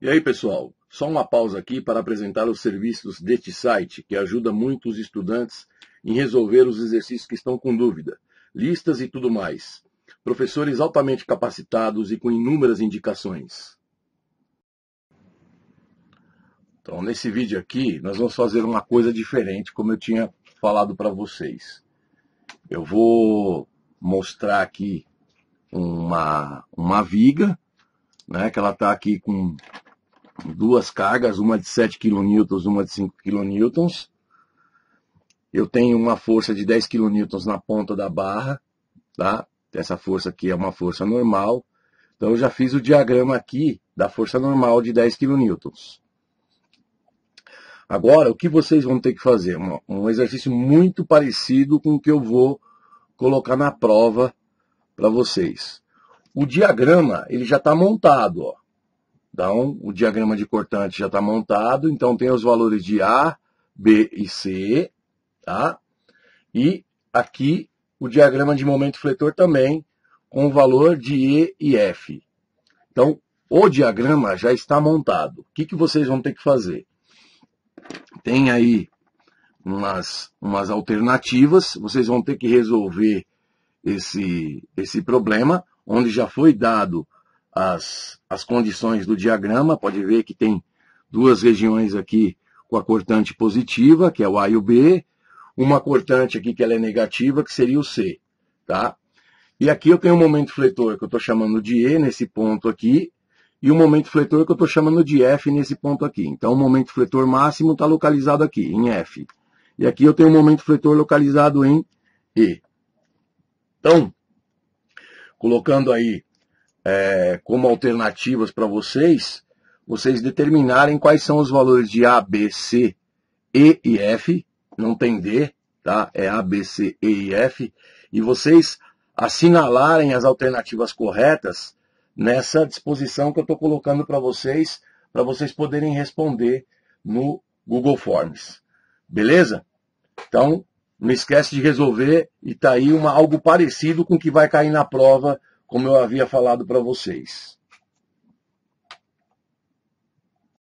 E aí, pessoal, só uma pausa aqui para apresentar os serviços deste site, que ajuda muito os estudantes em resolver os exercícios que estão com dúvida, listas e tudo mais. Professores altamente capacitados e com inúmeras indicações. Então, nesse vídeo aqui, nós vamos fazer uma coisa diferente, como eu tinha falado para vocês. Eu vou mostrar aqui uma, uma viga, né, que ela está aqui com duas cargas, uma de 7 kN, uma de 5 kN. Eu tenho uma força de 10 kN na ponta da barra, tá? Essa força aqui é uma força normal. Então eu já fiz o diagrama aqui da força normal de 10 kN. Agora, o que vocês vão ter que fazer? Um, um exercício muito parecido com o que eu vou colocar na prova para vocês. O diagrama, ele já está montado, ó. Então, o diagrama de cortante já está montado, então tem os valores de A, B e C, tá? E aqui o diagrama de momento fletor também, com o valor de E e F. Então, o diagrama já está montado. O que, que vocês vão ter que fazer? Tem aí umas, umas alternativas, vocês vão ter que resolver esse, esse problema, onde já foi dado as, as condições do diagrama, pode ver que tem duas regiões aqui com a cortante positiva, que é o A e o B, uma cortante aqui que ela é negativa, que seria o C, tá? E aqui eu tenho um momento fletor que eu estou chamando de E nesse ponto aqui, e um momento fletor que eu estou chamando de F nesse ponto aqui. Então o momento fletor máximo está localizado aqui, em F. E aqui eu tenho um momento fletor localizado em E. Então, colocando aí é, como alternativas para vocês, vocês determinarem quais são os valores de A, B, C, E e F, não tem D, tá? É A, B, C, E e F, e vocês assinalarem as alternativas corretas nessa disposição que eu estou colocando para vocês, para vocês poderem responder no Google Forms. Beleza? Então, não esquece de resolver e tá aí uma, algo parecido com o que vai cair na prova como eu havia falado para vocês.